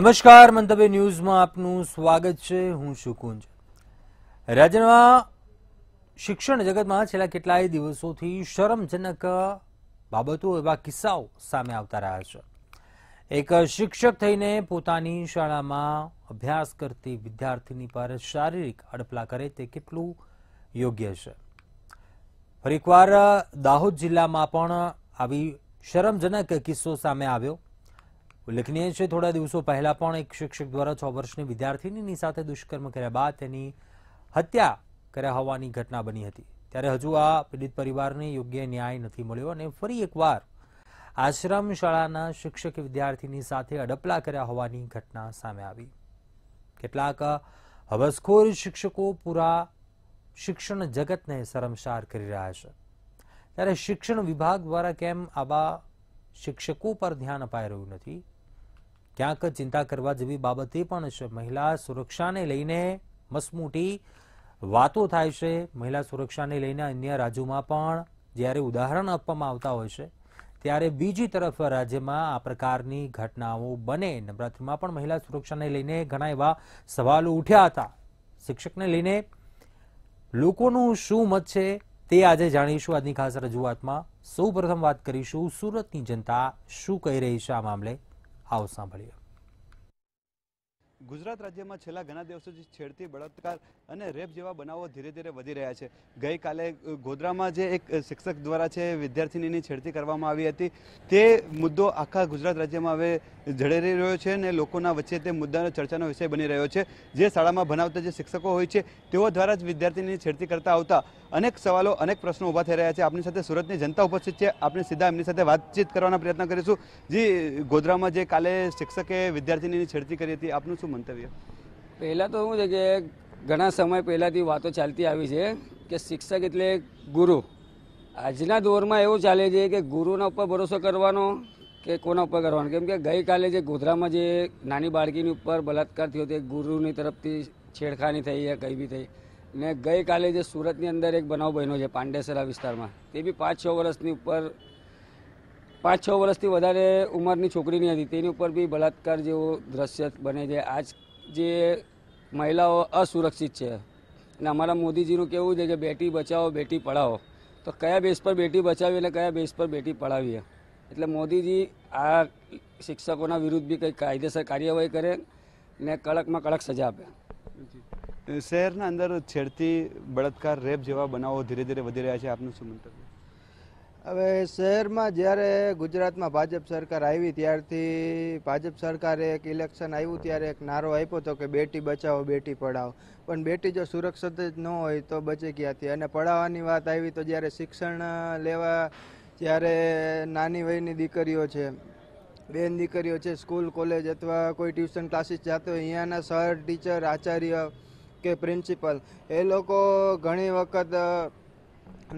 નમસ્કાર મંતવ્ય ન્યૂઝમાં આપનું સ્વાગત છે હું છું રાજ્યમાં શિક્ષણ જગતમાં છેલ્લા કેટલાય દિવસોથી શરમજનક બાબતો એવા કિસ્સાઓ સામે આવતા રહ્યા છે એક શિક્ષક થઈને પોતાની શાળામાં અભ્યાસ કરતી વિદ્યાર્થીની પર શારીરિક અડપલા કરે તે કેટલું યોગ્ય છે ફરીકવાર દાહોદ જિલ્લામાં પણ આવી શરમજનક કિસ્સો સામે આવ્યો ઉલ્લેખનીય છે થોડા દિવસો પહેલા પણ એક શિક્ષક દ્વારા છ વર્ષની વિદ્યાર્થીની સાથે દુષ્કર્મ કર્યા બાદ તેની હત્યા કર્યા હોવાની ઘટના બની હતી ત્યારે હજુ આ પીડિત પરિવારને યોગ્ય ન્યાય નથી મળ્યો અને ફરી એકવાર આશ્રમ શાળાના શિક્ષક વિદ્યાર્થીની સાથે અડપલા કર્યા હોવાની ઘટના સામે આવી કેટલાક હવસખોર શિક્ષકો પૂરા શિક્ષણ જગતને શરમસાર કરી રહ્યા છે ત્યારે શિક્ષણ વિભાગ દ્વારા કેમ આવા શિક્ષકો પર ધ્યાન અપાઈ રહ્યું નથી ક્યાંક ચિંતા કરવા જેવી બાબતે પણ છે મહિલા સુરક્ષાને લઈને મસમૂટી વાતો થાય છે મહિલા સુરક્ષાને લઈને અન્ય રાજ્યોમાં પણ જ્યારે ઉદાહરણ આપવામાં આવતા હોય છે ત્યારે બીજી તરફ રાજ્યમાં આ પ્રકારની ઘટનાઓ બને નવરાત્રિમાં પણ મહિલા સુરક્ષાને લઈને ઘણા એવા સવાલો ઉઠ્યા હતા શિક્ષકને લઈને લોકોનું શું મત છે તે આજે જાણીશું આજની ખાસ રજૂઆતમાં સૌ વાત કરીશું સુરતની જનતા શું કહી રહી છે આ મામલે આવો સાંભળીએ ગુજરાત રાજ્યમાં છેલ્લા ઘણા દિવસોથી છેડતી બળાત્કાર અને રેપ જેવા બનાવો ધીરે ધીરે વધી રહ્યા છે ગઈકાલે ગોધરામાં જે એક શિક્ષક દ્વારા છે વિદ્યાર્થીનીની છેડતી કરવામાં આવી હતી તે મુદ્દો આખા ગુજરાત રાજ્યમાં હવે જળેરી રહ્યો છે અને લોકોના વચ્ચે તે મુદ્દાનો ચર્ચાનો વિષય બની રહ્યો છે જે શાળામાં ભણાવતા જે શિક્ષકો હોય છે તેઓ દ્વારા જ વિદ્યાર્થીની છેડતી કરતા આવતા અનેક સવાલો અનેક પ્રશ્નો ઊભા થઈ રહ્યા છે આપની સાથે સુરતની જનતા ઉપસ્થિત છે આપણે સીધા એમની સાથે વાતચીત કરવાનો પ્રયત્ન કરીશું જી ગોધરામાં જે કાલે શિક્ષકે વિદ્યાર્થીની છેડતી કરી હતી આપનું શું મંતવ્ય પહેલાં તો શું છે કે ઘણા સમય પહેલાંથી વાતો ચાલતી આવી છે કે શિક્ષક એટલે ગુરુ આજના દોરમાં એવું ચાલે છે કે ગુરુના ઉપર ભરોસો કરવાનો કે કોના ઉપર કરવાનો કેમ કે ગઈકાલે જે ગોધરામાં જે નાની બાળકીની ઉપર બળાત્કાર થયો તે ગુરુની તરફથી છેડખાની થઈ યા કંઈ બી થઈ ને ગઈકાલે જે સુરતની અંદર એક બનાવ બન્યો છે પાંડેસરા વિસ્તારમાં તે બી પાંચ છ વર્ષની ઉપર પાંચ છ વર્ષથી વધારે ઉંમરની છોકરીની હતી તેની ઉપર બી બળાત્કાર જેવો દ્રશ્ય બને છે આજ જે મહિલાઓ અસુરક્ષિત છે અને અમારા મોદીજીનું કેવું છે કે બેટી બચાવો બેટી પઢાવો તો કયા બેસ પર બેટી બચાવી અને કયા બેસ પર બેટી પઢાવીએ એટલે મોદીજી આ શિક્ષકોના વિરુદ્ધ બી કંઈક કાયદેસર કાર્યવાહી કરે ને કડકમાં કડક સજા આપે શહેરના અંદર છેડતી બળાત્કાર રેપ જેવા બનાવો ધીરે ધીરે વધી રહ્યા છે આપનું શું મંતવ્ય હવે શહેરમાં જ્યારે ગુજરાતમાં ભાજપ સરકાર આવી ત્યારથી ભાજપ સરકારે એક ઇલેક્શન આવ્યું ત્યારે એક નારો આપ્યો હતો કે બેટી બચાવો બેટી પઢાવો પણ બેટી જો સુરક્ષિત જ ન હોય તો બચે ક્યાંથી અને પઢાવવાની વાત આવી તો જ્યારે શિક્ષણ લેવા જ્યારે નાની વયની દીકરીઓ છે બેન દીકરીઓ છે સ્કૂલ કોલેજ અથવા કોઈ ટ્યુશન ક્લાસીસ જાતો હોય અહીંયાના સર ટીચર આચાર્ય કે પ્રિન્સિપલ એ લોકો ઘણી વખત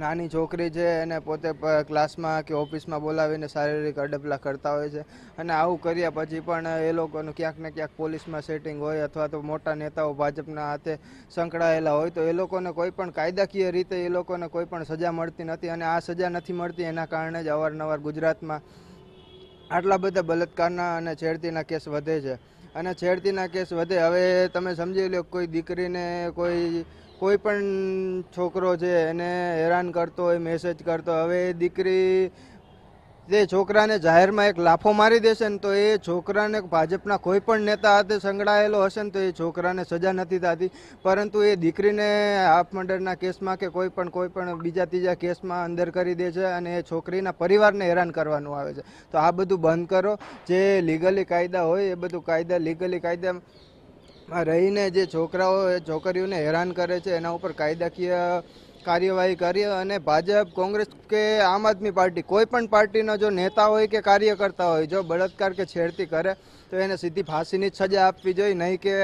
નાની છોકરી છે એને પોતે ક્લાસમાં કે ઓફિસમાં બોલાવીને શારીરિક અડપલા કરતા હોય છે અને આવું કર્યા પછી પણ એ લોકોનું ક્યાંક ને ક્યાંક પોલીસમાં સેટિંગ હોય અથવા તો મોટા નેતાઓ ભાજપના હાથે સંકળાયેલા હોય તો એ લોકોને કોઈ પણ કાયદાકીય રીતે એ લોકોને કોઈ પણ સજા મળતી નથી અને આ સજા નથી મળતી એના કારણે જ અવારનવાર ગુજરાતમાં આટલા બધા બલાત્કારના અને છેડતીના કેસ વધે છે અને છેડતીના કેસ વધે હવે તમે સમજી લો કોઈ દીકરીને કોઈ કોઈ પણ છોકરો છે એને હેરાન કરતો હોય મેસેજ કરતો હવે દીકરી જે છોકરાને જાહેરમાં એક લાફો મારી દેશે ને તો એ છોકરાને ભાજપના કોઈ પણ નેતા હાથે સંકળાયેલો હશે ને તો એ છોકરાને સજા નથી થતી પરંતુ એ દીકરીને હાફ મર્ડરના કેસમાં કે કોઈ પણ કોઈ પણ બીજા ત્રીજા કેસમાં અંદર કરી દે છે અને એ છોકરીના પરિવારને હેરાન કરવાનું આવે છે તો આ બધું બંધ કરો જે લીગલી કાયદા હોય એ બધું કાયદા લીગલી કાયદા રહીને જે છોકરાઓ છોકરીઓને હેરાન કરે છે એના ઉપર કાયદાકીય કાર્યવાહી કરી અને ભાજપ કોંગ્રેસ કે આમ આદમી પાર્ટી કોઈ પણ પાર્ટીનો જો નેતા હોય કે કાર્યકર્તા હોય જો બળાત્કાર કે છેડતી કરે તો એને સીધી ફાંસીની જ સજા આપવી જોઈએ નહીં કે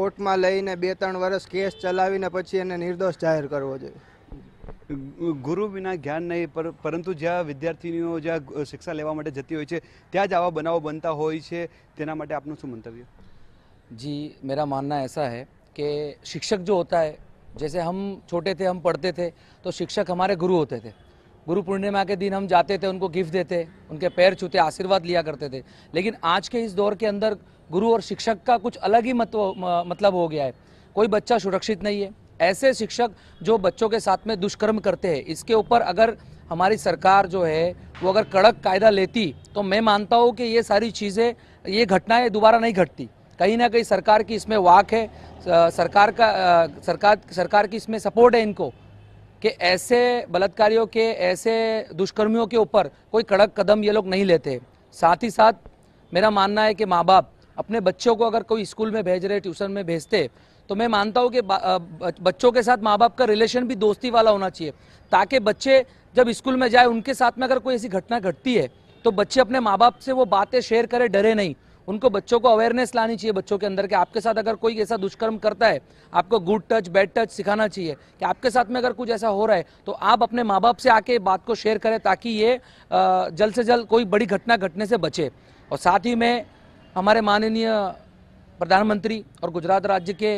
કોર્ટમાં લઈને બે ત્રણ વર્ષ કેસ ચલાવીને પછી એને નિર્દોષ જાહેર કરવો જોઈએ ગુરુ વિના જ્ઞાન નહીં પરંતુ જ્યાં વિદ્યાર્થીનીઓ જ્યાં શિક્ષા લેવા માટે જતી હોય છે ત્યાં જ આવા બનાવો બનતા હોય છે તેના માટે આપનું શું મંતવ્ય જી મેરા માનના એસા है કે શિક્ષક જો હોતા है जैसे हम छोटे थे हम पढ़ते थे तो शिक्षक हमारे गुरु होते थे गुरु पूर्णिमा के दिन हम जाते थे उनको गिफ्ट देते उनके पैर छूते आशीर्वाद लिया करते थे लेकिन आज के इस दौर के अंदर गुरु और शिक्षक का कुछ अलग ही मतव, म, मतलब हो गया है कोई बच्चा सुरक्षित नहीं है ऐसे शिक्षक जो बच्चों के साथ में दुष्कर्म करते हैं इसके ऊपर अगर हमारी सरकार जो है वो अगर कड़क कायदा लेती तो मैं मानता हूँ कि ये सारी चीज़ें ये घटनाएँ दोबारा नहीं घटती कहीं ना कहीं सरकार की इसमें वाक है सरकार का सरकार सरकार की इसमें सपोर्ट है इनको कि ऐसे बलात्कारियों के ऐसे दुष्कर्मियों के ऊपर कोई कड़क कदम ये लोग नहीं लेते साथ ही साथ मेरा मानना है कि माँ बाप अपने बच्चों को अगर कोई स्कूल में भेज रहे ट्यूशन में भेजते तो मैं मानता हूँ कि बच्चों के साथ माँ बाप का रिलेशन भी दोस्ती वाला होना चाहिए ताकि बच्चे जब स्कूल में जाए उनके साथ में अगर कोई ऐसी घटना घटती है तो बच्चे अपने माँ बाप से वो बातें शेयर करें डरे नहीं उनको बच्चों को अवेयरनेस लानी चाहिए बच्चों के अंदर कि आपके साथ अगर कोई ऐसा दुष्कर्म करता है आपको गुड टच बैड टच सिखाना चाहिए कि आपके साथ में अगर कुछ ऐसा हो रहा है तो आप अपने माँ बाप से आके बात को शेयर करें ताकि ये जल्द से जल्द कोई बड़ी घटना घटने से बचे और साथ ही में हमारे माननीय प्रधानमंत्री और गुजरात राज्य के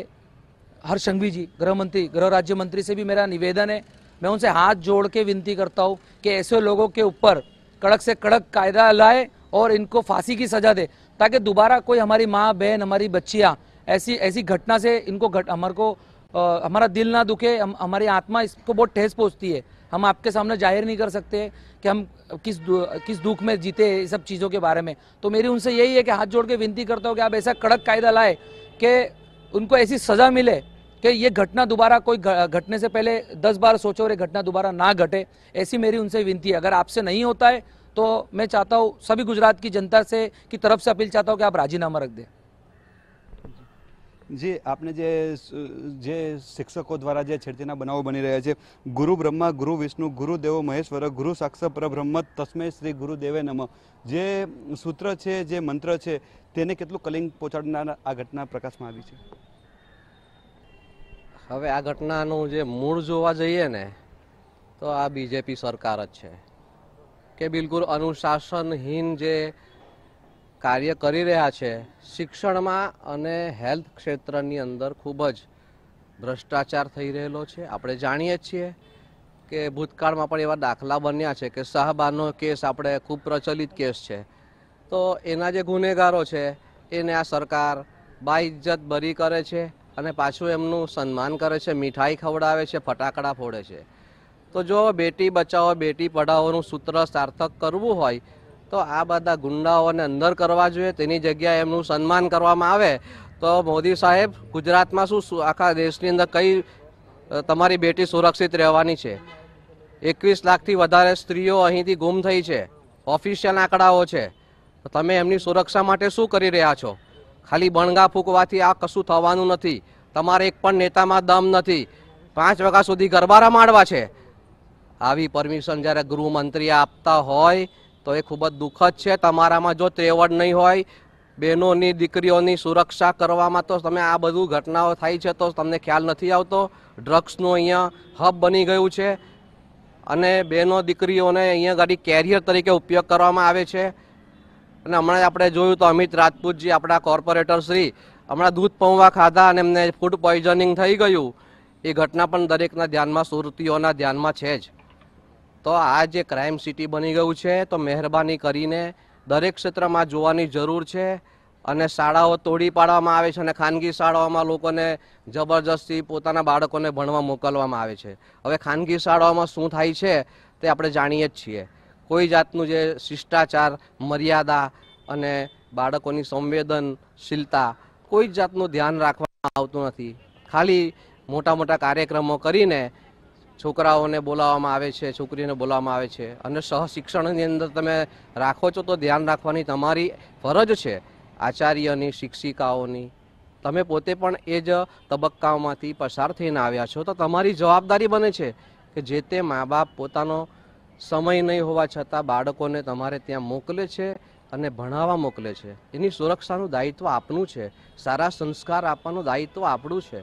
हर संघवी जी गृह मंत्री गृह राज्य मंत्री से भी मेरा निवेदन है मैं उनसे हाथ जोड़ के विनती करता हूँ कि ऐसे लोगों के ऊपर कड़क से कड़क कायदा लाए और इनको फांसी की सजा दे ताकि दोबारा कोई हमारी माँ बहन हमारी बच्चियाँ ऐसी ऐसी घटना से इनको घट हमारे को आ, हमारा दिल ना दुखे हम हमारी आत्मा इसको बहुत ठेस पहुँचती है हम आपके सामने जाहिर नहीं कर सकते कि हम किस दु, किस दुख में जीते ये सब चीज़ों के बारे में तो मेरी उनसे यही है कि हाथ जोड़ के विनती करता हूँ कि आप ऐसा कड़क कायदा लाए कि उनको ऐसी सज़ा मिले कि ये घटना दोबारा कोई घटने से पहले दस बार सोचो और ये घटना दोबारा ना घटे ऐसी मेरी उनसे विनती है अगर आपसे नहीं होता है तो मैं चाहता हूँ सभी गुजरात की जनता से की तरफ से अपील चाहता हूँ कि आप राजीनामा रख दें જી આપણે જે જે શિક્ષકો દ્વારા જે છેડતીના બનાવો બની રહ્યા છે ગુરુ બ્રહ્મા ગુરુ વિષ્ણુ ગુરુદેવો મહેશ્વર ગુરુ સાક્ષ પરબ્રહ્મ તસ્મે શ્રી ગુરુદેવે નમ જે સૂત્ર છે જે મંત્ર છે તેને કેટલું કલિંગ પહોંચાડનાર આ ઘટના પ્રકાશમાં આવી છે હવે આ ઘટનાનું જે મૂળ જોવા જઈએ ને તો આ બીજેપી સરકાર જ છે કે બિલકુલ અનુશાસનહીન જે કાર્ય કરી રહ્યા છે શિક્ષણમાં અને હેલ્થ ક્ષેત્રની અંદર ખૂબ જ ભ્રષ્ટાચાર થઈ રહેલો છે આપણે જાણીએ છીએ કે ભૂતકાળમાં પણ એવા દાખલા બન્યા છે કે સાહબાનો કેસ આપણે ખૂબ પ્રચલિત કેસ છે તો એના જે ગુનેગારો છે એને આ સરકાર બાઇજ્જત બરી કરે છે અને પાછું એમનું સન્માન કરે છે મીઠાઈ ખવડાવે છે ફટાકડા ફોડે છે તો જો બેટી બચાવો બેટી પઢાઓનું સૂત્ર સાર્થક કરવું હોય તો આ બધા ગુંડાઓને અંદર કરવા જોઈએ તેની જગ્યાએ એમનું સન્માન કરવામાં આવે તો મોદી સાહેબ ગુજરાતમાં શું આખા દેશની અંદર કઈ તમારી બેટી સુરક્ષિત રહેવાની છે એકવીસ લાખથી વધારે સ્ત્રીઓ અહીંથી ગુમ થઈ છે ઓફિશિયલ આંકડાઓ છે તમે એમની સુરક્ષા માટે શું કરી રહ્યા છો ખાલી બણગા ફૂંકવાથી આ કશું થવાનું નથી તમારે એક પણ નેતામાં દમ નથી પાંચ વાગ્યા સુધી ગરબારા માંડવા છે આવી પરમિશન જ્યારે ગૃહમંત્રી આપતા હોય તો એ ખૂબ જ દુઃખદ છે તમારામાં જો ત્રેવડ નહીં હોય બહેનોની દીકરીઓની સુરક્ષા કરવામાં તો તમે આ બધું ઘટનાઓ થાય છે તો તમને ખ્યાલ નથી આવતો ડ્રગ્સનું અહીંયા હબ બની ગયું છે અને બહેનો દીકરીઓને અહીંયા ગાડી કેરિયર તરીકે ઉપયોગ કરવામાં આવે છે અને હમણાં આપણે જોયું તો અમિત રાજપૂતજી આપણા કોર્પોરેટર શ્રી હમણાં દૂધ પૌવા ખાધા અને એમને ફૂડ પોઈઝનિંગ થઈ ગયું એ ઘટના પણ દરેકના ધ્યાનમાં સુરતીઓના ધ્યાનમાં છે જ તો આ જે ક્રાઇમ સિટી બની ગયું છે તો મહેરબાની કરીને દરેક ક્ષેત્રમાં જોવાની જરૂર છે અને શાળાઓ તોડી પાડવામાં આવે છે અને ખાનગી શાળાઓમાં લોકોને જબરજસ્તી પોતાના બાળકોને ભણવા મોકલવામાં આવે છે હવે ખાનગી શાળાઓમાં શું થાય છે તે આપણે જાણીએ જ છીએ કોઈ જાતનું જે શિષ્ટાચાર મર્યાદા અને બાળકોની સંવેદનશીલતા કોઈ જ જાતનું ધ્યાન રાખવામાં આવતું નથી ખાલી મોટા મોટા કાર્યક્રમો કરીને છોકરાઓને બોલાવવામાં આવે છે છોકરીઓને બોલાવવામાં આવે છે અને સહશિક્ષણની અંદર તમે રાખો છો તો ધ્યાન રાખવાની તમારી ફરજ છે આચાર્યની શિક્ષિકાઓની તમે પોતે પણ એ જ તબક્કાઓમાંથી પસાર થઈને આવ્યા છો તો તમારી જવાબદારી બને છે કે જે તે મા બાપ પોતાનો સમય નહીં હોવા છતાં બાળકોને તમારે ત્યાં મોકલે છે અને ભણાવવા મોકલે છે એની સુરક્ષાનું દાયિત્વ આપનું છે સારા સંસ્કાર આપવાનું દાયિત્વ આપણું છે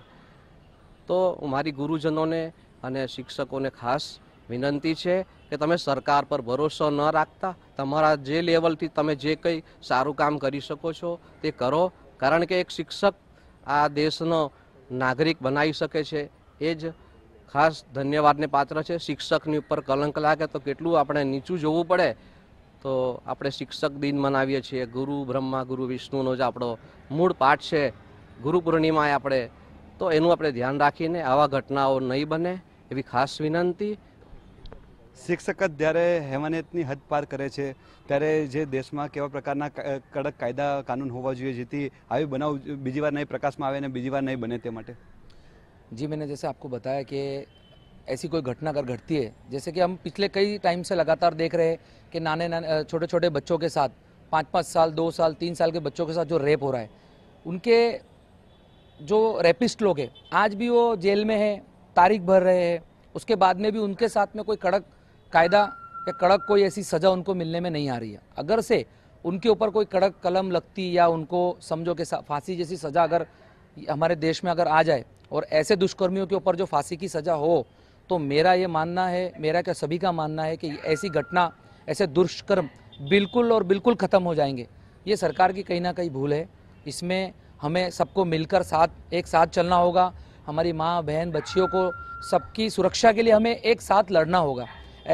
તો મારી ગુરુજનોને અને શિક્ષકોને ખાસ વિનંતી છે કે તમે સરકાર પર ભરોસો ન રાખતા તમારા જે લેવલથી તમે જે કંઈ સારું કામ કરી શકો છો તે કરો કારણ કે એક શિક્ષક આ દેશનો નાગરિક બનાવી શકે છે એ જ ખાસ ધન્યવાદને પાત્ર છે શિક્ષકની ઉપર કલંક લાગે તો કેટલું આપણે નીચું જોવું પડે તો આપણે શિક્ષક દિન મનાવીએ છીએ ગુરુ બ્રહ્મા ગુરુ વિષ્ણુનો જ આપણો મૂળ પાઠ છે ગુરુ પૂર્ણિમાએ આપણે તો એનું આપણે ધ્યાન રાખીને આવા ઘટનાઓ નહીં બને એવી ખાસ વિનંતી શિક્ષક જ જ્યારે હેમાનિયતની હદ પાર કરે છે ત્યારે જે દેશમાં કેવા પ્રકારના કડક કાયદા કાનૂન હોવા જોઈએ જેથી આવી બનાવ બીજી વાર નહીં પ્રકાશમાં આવે ને બીજી વાર નહીં બને તે માટે જી मैंने जैसे आपको બતાયા કે એસી કોઈ ઘટના अगर ઘટતી है जैसे કે हम पिछले કઈ टाइम से लगातार देख रहे हैं નાને नाने છોટે छोटे छोटे बच्चों के પાંચ पाँच पाँच साल સાલ साल तीन साल के बच्चों के साथ जो रेप हो रहा है जो रेपिस्ट लोग हैं आज भी वो जेल में है तारीख भर रहे हैं उसके बाद में भी उनके साथ में कोई कड़क कायदा या कड़क कोई ऐसी सज़ा उनको मिलने में नहीं आ रही है अगर से उनके ऊपर कोई कड़क कलम लगती या उनको समझो कि फांसी जैसी सज़ा अगर हमारे देश में अगर आ जाए और ऐसे दुष्कर्मियों के ऊपर जो फांसी की सज़ा हो तो मेरा ये मानना है मेरा क्या सभी का मानना है कि ऐसी घटना ऐसे दुष्कर्म बिल्कुल और बिल्कुल ख़त्म हो जाएंगे ये सरकार की कहीं ना कहीं भूल है इसमें हमें सबको मिलकर साथ एक साथ चलना होगा हमारी माँ बहन बच्चियों को सबकी सुरक्षा के लिए हमें एक साथ लड़ना होगा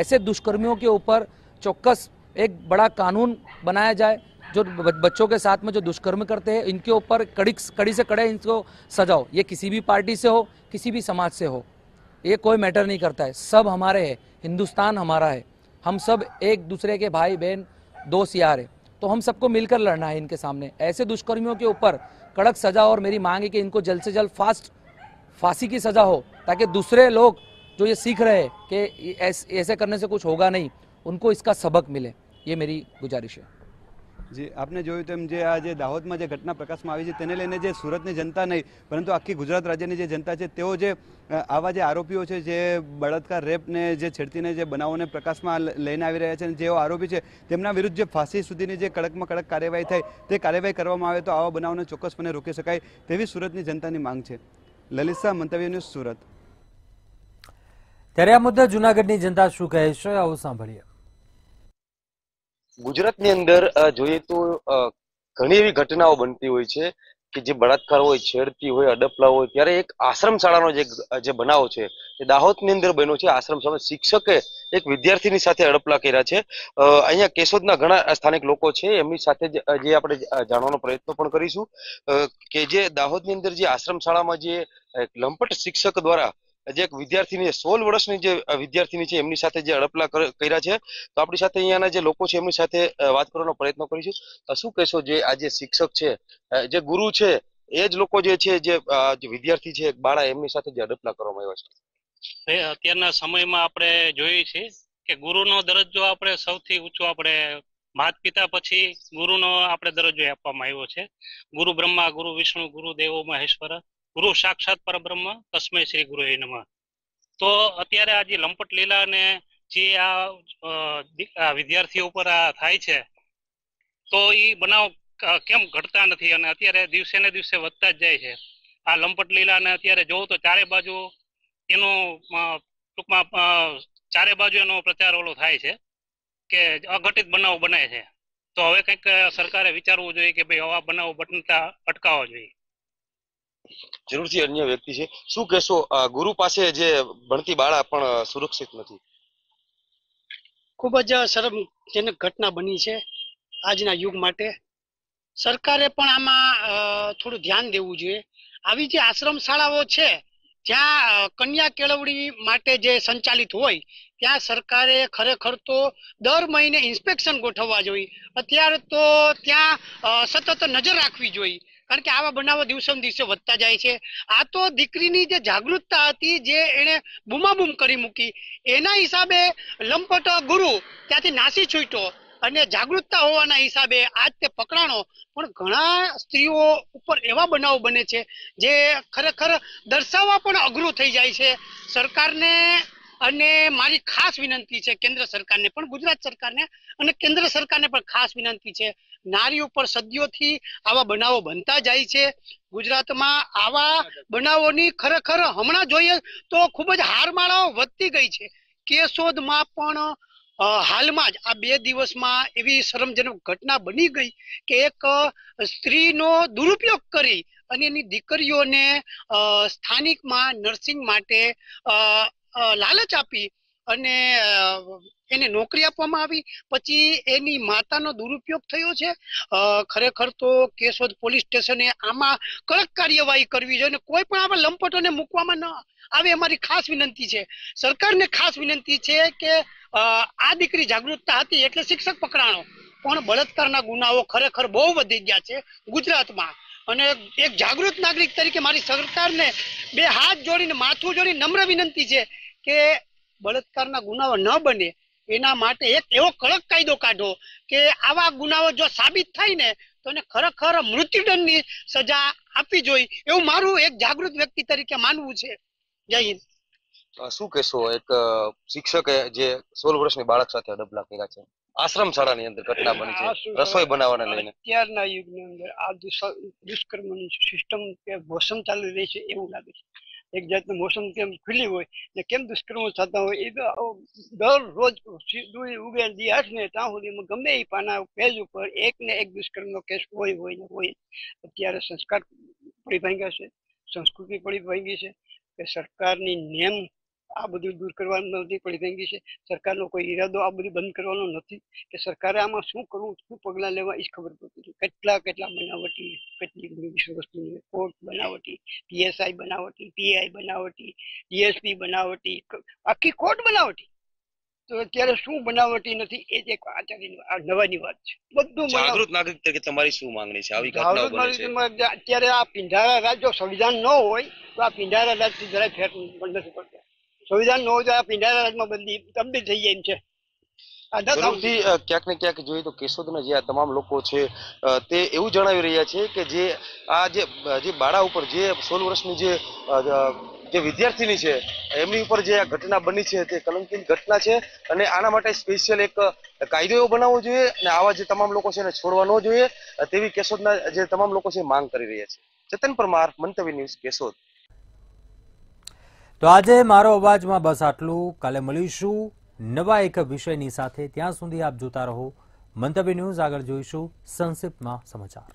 ऐसे दुष्कर्मियों के ऊपर चौकस एक बड़ा कानून बनाया जाए जो बच्चों के साथ में जो दुष्कर्म करते हैं इनके ऊपर कड़ी कड़ी से कड़े इनको सजाओ ये किसी भी पार्टी से हो किसी भी समाज से हो ये कोई मैटर नहीं करता है सब हमारे है हिंदुस्तान हमारा है हम सब एक दूसरे के भाई बहन दोस्त यार है तो हम सबको मिलकर लड़ना है इनके सामने ऐसे दुष्कर्मियों के ऊपर कड़क सज़ा और मेरी मांग है कि इनको जल्द से जल्द फास्ट फांसी की सज़ा हो ताकि दूसरे लोग जो ये सीख रहे हैं कि ऐसे करने से कुछ होगा नहीं उनको इसका सबक मिले ये मेरी गुजारिश है જે આપને જોયું તેમ જે આ જે દાહોદમાં જે ઘટના પ્રકાશમાં આવી છે તેને લઈને જે સુરતની જનતા નહીં પરંતુ આખી ગુજરાત રાજ્યની જે જનતા છે તેઓ જે આવા જે આરોપીઓ છે જે બળાત્કાર રેપને જે છેડતીને જે બનાવોને પ્રકાશમાં લઈને આવી રહ્યા છે અને જેઓ આરોપી છે તેમના વિરુદ્ધ જે ફાંસી સુધીની જે કડકમાં કડક કાર્યવાહી થાય તે કાર્યવાહી કરવામાં આવે તો આવા બનાવને ચોક્કસપણે રોકી શકાય તેવી સુરતની જનતાની માંગ છે લલિત શાહ મંતવ્ય ન્યૂઝ સુરત ત્યારે આ મુદ્દે જૂનાગઢની જનતા શું કહે છે આવું સાંભળીએ ગુજરાતની અંદર જોઈએ તો ઘણી એવી ઘટનાઓ બનતી હોય છે કે જે બળાત્કાર હોય છેડતી હોય અડપલા હોય ત્યારે એક આશ્રમ શાળાનો જે જે બનાવ છે એ દાહોદની અંદર બન્યો છે આશ્રમ શાળા શિક્ષકે એક વિદ્યાર્થીની સાથે અડપલા કર્યા છે અહીંયા કેશોદના ઘણા સ્થાનિક લોકો છે એમની સાથે જે આપણે જાણવાનો પ્રયત્ન પણ કરીશું કે જે દાહોદની અંદર જે આશ્રમ શાળામાં જે લંપટ શિક્ષક દ્વારા જે એક વિદ્યાર્થીની સોળ વર્ષની જે વિદ્યાર્થીની છે એમની સાથે જે અડપલા કર્યા છે તો આપણી સાથે અહીંયાના જે લોકો છે એમની સાથે વાત કરવાનો પ્રયત્ન કરીશું શું કહેશો જે આ જે શિક્ષક છે જે ગુરુ છે એ જ લોકો જે છે જે વિદ્યાર્થી છે બાળા એમની સાથે જે અડપલા કરવામાં આવ્યા છે અત્યારના સમયમાં આપણે જોઈએ છીએ કે ગુરુનો દરજ્જો આપણે સૌથી ઊંચો આપણે માતા પિતા પછી ગુરુનો આપણે દરજ્જો આપવામાં આવ્યો છે ગુરુ બ્રહ્મા ગુરુ વિષ્ણુ ગુરુ દેવો મહેશ્વર ગુરુ સાક્ષાત પરબ્રહ્મ તસ્મય શ્રી ગુરુ એ નમ તો અત્યારે આ જે લંપટ લીલા ને જે આ વિદ્યાર્થીઓ ઉપર આ થાય છે તો એ બનાવ કેમ ઘટતા નથી અને અત્યારે દિવસે ને દિવસે વધતા જ જાય છે આ લંપટ લીલા ને અત્યારે જોવું તો ચારે બાજુ એનો ટૂંકમાં ચારે બાજુ એનો પ્રચાર ઓલો થાય છે કે અઘટિત બનાવ બને છે તો હવે કંઈક સરકારે વિચારવું જોઈએ કે ભાઈ આવા બનાવો બટનતા અટકાવવા જોઈએ જરૂરથી અન્ય વ્યક્તિ છે શું કહેશો ગુરુ પાસે જે ભણતી બાળા પણ સુરક્ષિત નથી ખૂબ જ શરમજનક ઘટના બની છે આજના યુગ માટે સરકારે પણ આમાં થોડું ધ્યાન દેવું જોઈએ આવી જે આશ્રમ શાળાઓ છે જ્યાં કન્યા કેળવણી માટે જે સંચાલિત હોય ત્યાં સરકારે ખરેખર તો દર મહિને ઇન્સ્પેક્શન ગોઠવવા જોઈએ અત્યારે તો ત્યાં સતત નજર રાખવી જોઈએ કારણ કે આવા બનાવો દિવસે દિવસે વધતા જાય છે આ તો દીકરીની જે જાગૃતતા હતી જે એણે બૂમાબૂમ કરી મૂકી એના હિસાબે લંપટ ગુરુ ત્યાંથી નાસી છૂટ્યો અને જાગૃતતા હોવાના હિસાબે આજ તે પકડાણો પણ ઘણા સ્ત્રીઓ ઉપર એવા બનાવ બને છે જે ખરેખર દર્શાવવા પણ અઘરું થઈ જાય છે સરકારને અને મારી ખાસ વિનંતી છે કેન્દ્ર સરકારને પણ ગુજરાત સરકારને અને કેન્દ્ર સરકારને પણ ખાસ વિનંતી છે નારી ઉપર સદીઓથી આવા બનાવો બનતા જાય છે ગુજરાતમાં આવા બનાવોની ખરેખર હમણાં જોઈએ તો ખૂબ જ હારમાળાઓ વધતી ગઈ છે કેશોદમાં પણ હાલમાં જ આ બે દિવસમાં એવી શરમજનક ઘટના બની ગઈ કે એક સ્ત્રીનો દુરુપયોગ કરી અને એની દીકરીઓને સ્થાનિકમાં નર્સિંગ માટે લાલચ આપી અને એને નોકરી આપવામાં આવી પછી એની માતાનો દુરુપયોગ થયો છે ખરેખર તો કેશોદ પોલીસ સ્ટેશને આમાં કડક કાર્યવાહી કરવી જોઈએ કોઈ પણ આવા લંપટોને મૂકવામાં ન આવે અમારી ખાસ વિનંતી છે સરકારને ખાસ વિનંતી છે કે આ દીકરી જાગૃતતા હતી એટલે શિક્ષક પકડાણો પણ બળાત્કારના ગુનાઓ ખરેખર બહુ વધી ગયા છે ગુજરાતમાં અને એક જાગૃત નાગરિક તરીકે મારી સરકારને બે હાથ જોડીને માથું જોડીને નમ્ર વિનંતી છે કે બળાત્કારના ગુનાઓ ન બને એના માટે એક એવો કડક કાયદો કાઢો કે આવા ગુનાઓ જો સાબિત થાય ને તો એને ખરેખર મૃત્યુદંડની સજા આપવી જોઈએ એવું મારું એક જાગૃત વ્યક્તિ તરીકે માનવું છે જય હિન્દ શું કહેશો એક શિક્ષકે જે સોળ વર્ષની બાળક સાથે ડબલા કર્યા છે આશ્રમ શાળાની અંદર ઘટના બની છે રસોઈ બનાવવાના લઈને અત્યારના યુગની અંદર આ દુષ્કર્મની સિસ્ટમ કે ભોસમ ચાલી રહી છે એવું લાગે છે એક જાતનું મોસમ કેમ ખુલ્લી હોય ને કેમ દુષ્કર્મો થતા હોય એ દર રોજ ઉગે દી ને ત્યાં સુધી ગમે એ પાના પેજ ઉપર એક ને એક દુષ્કર્મનો કેસ હોય હોય ને હોય અત્યારે સંસ્કાર પડી ભાંગ્યા છે સંસ્કૃતિ પડી ભાંગી છે કે સરકારની નેમ આ બધું દૂર કરવાનું નથી પણ ગંગી છે સરકારનો કોઈ ઈરાદો આ બધું બંધ કરવાનો નથી કે સરકારે આમાં શું કરવું શું પગલાં લેવા એ ખબર પડતી કેટલા કેટલા બનાવટી કેટલી બધી વસ્તુની કોર્ટ બનાવટી પીએસઆઈ બનાવટી પીઆઈ બનાવટી ડીએસપી બનાવટી આખી કોર્ટ બનાવટી તો અત્યારે શું બનાવટી નથી એ જે આ નવાની વાત છે બધું જાગૃત નાગરિક તરીકે તમારી શું માંગણી છે આવી ઘટનાઓ બને છે અત્યારે આ પિંઢારા રાજ સંવિધાન ન હોય તો આ પિંઢારા રાજથી જરાય ફેર નથી પડતા સંવિધાન નો હોય પિંડારા રાજમાં બંધી તબદીલ થઈ જાય છે જરૂરથી ક્યાંક ને ક્યાંક જોઈએ તો કેશોદ ના જે આ તમામ લોકો છે તે એવું જણાવી રહ્યા છે કે જે આ જે જે બાળા ઉપર જે સોળ વર્ષની જે જે વિદ્યાર્થીની છે એમની ઉપર જે આ ઘટના બની છે તે કલંકિત ઘટના છે અને આના માટે સ્પેશિયલ એક કાયદો એવો બનાવવો જોઈએ અને આવા જે તમામ લોકો છે એને છોડવા ન જોઈએ તેવી કેશોદના જે તમામ લોકો છે માંગ કરી રહ્યા છે ચેતન પરમાર મંતવ્ય ન્યૂઝ કેશોદ તો આજે મારો અવાજમાં બસ આટલું કાલે મળીશું નવા એક વિષયની સાથે ત્યાં સુધી આપ જોતા રહો મંતવ્ય ન્યૂઝ આગળ જોઈશું સંક્ષિપ્તમાં સમાચાર